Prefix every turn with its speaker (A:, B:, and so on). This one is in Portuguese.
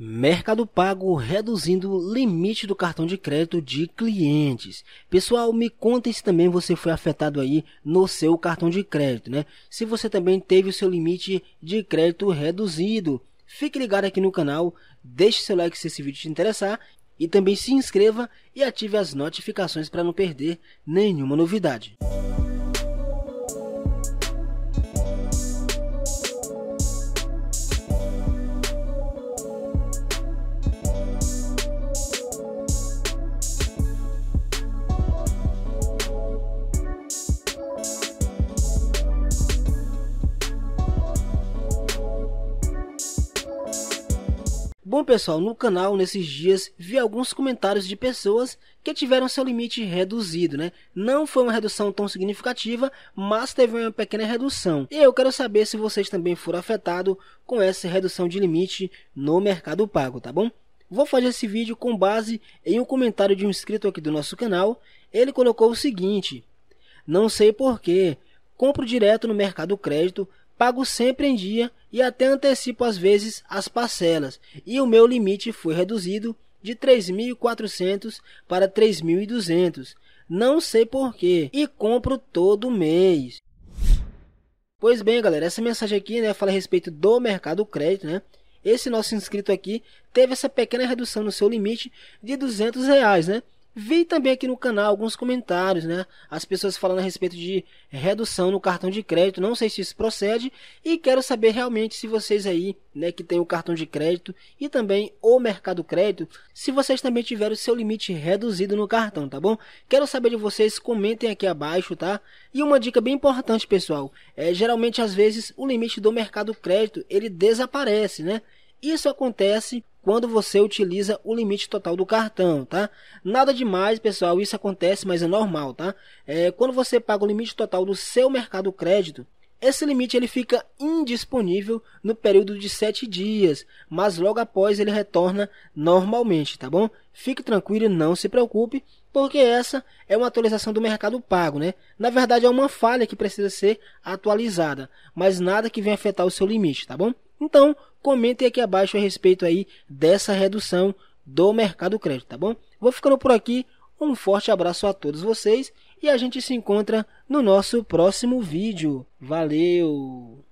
A: Mercado Pago reduzindo o limite do cartão de crédito de clientes. Pessoal, me contem se também você foi afetado aí no seu cartão de crédito, né? Se você também teve o seu limite de crédito reduzido. Fique ligado aqui no canal, deixe seu like se esse vídeo te interessar e também se inscreva e ative as notificações para não perder nenhuma novidade. Bom pessoal, no canal nesses dias vi alguns comentários de pessoas que tiveram seu limite reduzido, né? Não foi uma redução tão significativa, mas teve uma pequena redução. E eu quero saber se vocês também foram afetados com essa redução de limite no Mercado Pago, tá bom? Vou fazer esse vídeo com base em um comentário de um inscrito aqui do nosso canal. Ele colocou o seguinte: Não sei porquê, compro direto no Mercado Crédito, pago sempre em dia e até antecipo às vezes as parcelas, e o meu limite foi reduzido de 3.400 para 3.200, não sei porquê, e compro todo mês. Pois bem, galera, essa mensagem aqui né, fala a respeito do mercado crédito, né? Esse nosso inscrito aqui teve essa pequena redução no seu limite de 200 reais, né? Vi também aqui no canal alguns comentários, né? As pessoas falando a respeito de redução no cartão de crédito. Não sei se isso procede e quero saber realmente se vocês aí, né, que tem o cartão de crédito e também o mercado crédito, se vocês também tiveram o seu limite reduzido no cartão, tá bom? Quero saber de vocês, comentem aqui abaixo, tá? E uma dica bem importante, pessoal, é geralmente às vezes o limite do mercado crédito ele desaparece, né? Isso acontece quando você utiliza o limite total do cartão, tá? Nada demais, pessoal, isso acontece, mas é normal, tá? É, quando você paga o limite total do seu mercado crédito, esse limite ele fica indisponível no período de 7 dias, mas logo após ele retorna normalmente, tá bom? Fique tranquilo e não se preocupe, porque essa é uma atualização do mercado pago, né? Na verdade é uma falha que precisa ser atualizada, mas nada que venha afetar o seu limite, tá bom? Então, comentem aqui abaixo a respeito aí dessa redução do mercado crédito, tá bom? Vou ficando por aqui. Um forte abraço a todos vocês e a gente se encontra no nosso próximo vídeo. Valeu!